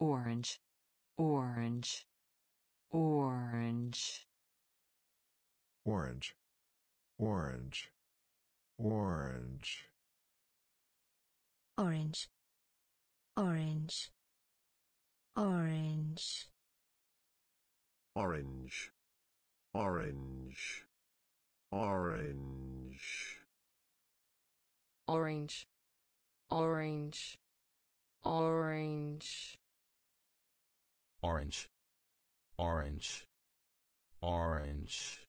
orange orange orange orange orange orange orange orange orange orange orange orange orange orange orange orange orange orange